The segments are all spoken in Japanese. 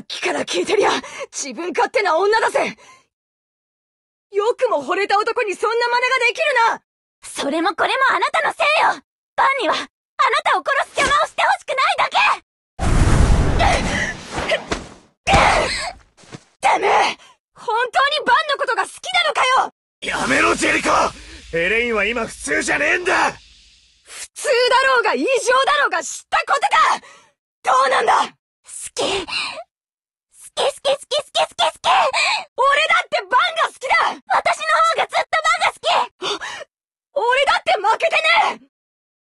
っきから聞いてりゃ、自分勝手な女だぜよくも惚れた男にそんな真似ができるなそれもこれもあなたのせいよバンには、あなたを殺す邪魔をしてほしくないだけダメ本当にバンのことが好きなのかよやめろジェリコエレインは今普通じゃねえんだ普通だろうが異常だろうが知ったことかどうなんだ好きケスケスケスケスケスケ俺だってバンが好きだ私の方がずっとバンが好き俺だって負けてね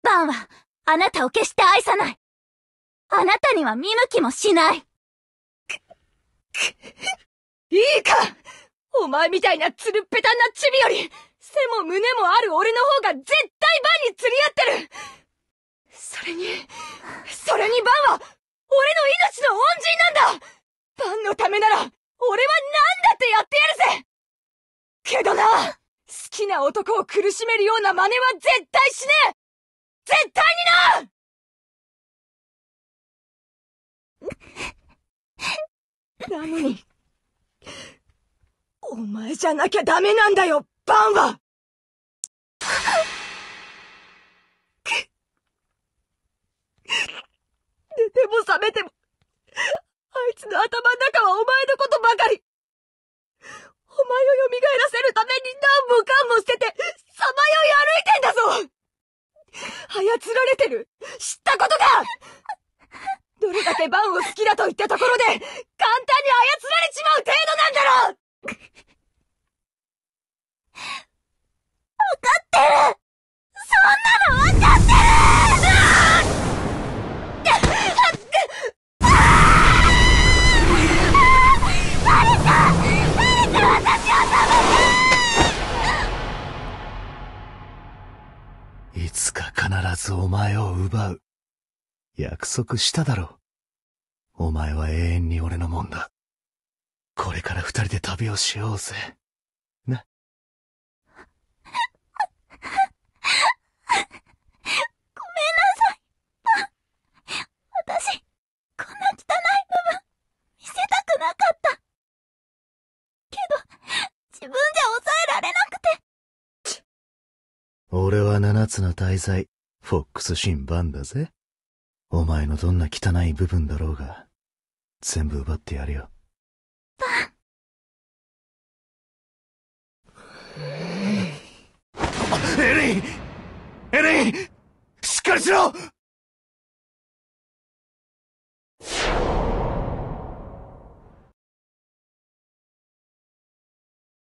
バンは、あなたを決して愛さない。あなたには見向きもしない。く、く、いいかお前みたいなつるっぺたんなチビより、背も胸もある俺の方が絶対バンに釣り合ってるそれに、それにバンは、俺の命の恩人なんだパンのためなら、俺は何だってやってやるぜけどな、好きな男を苦しめるような真似は絶対しねえ絶対にななのに、お前じゃなきゃダメなんだよ、パンは寝ても覚めても、つの頭の中はお前のことばかりお前を蘇らせるために何もかんも捨てて、さまよい歩いてんだぞ操られてる知ったことかどれだけバンを好きだと言ったところで、簡単に操られちまう程度なんだろいつか必ずお前を奪う。約束しただろう。お前は永遠に俺のもんだ。これから二人で旅をしようぜ。俺は七つの大罪、フォックスシンバンだぜ。お前のどんな汚い部分だろうが、全部奪ってやるよ。バンエレンエレンしっかりしろ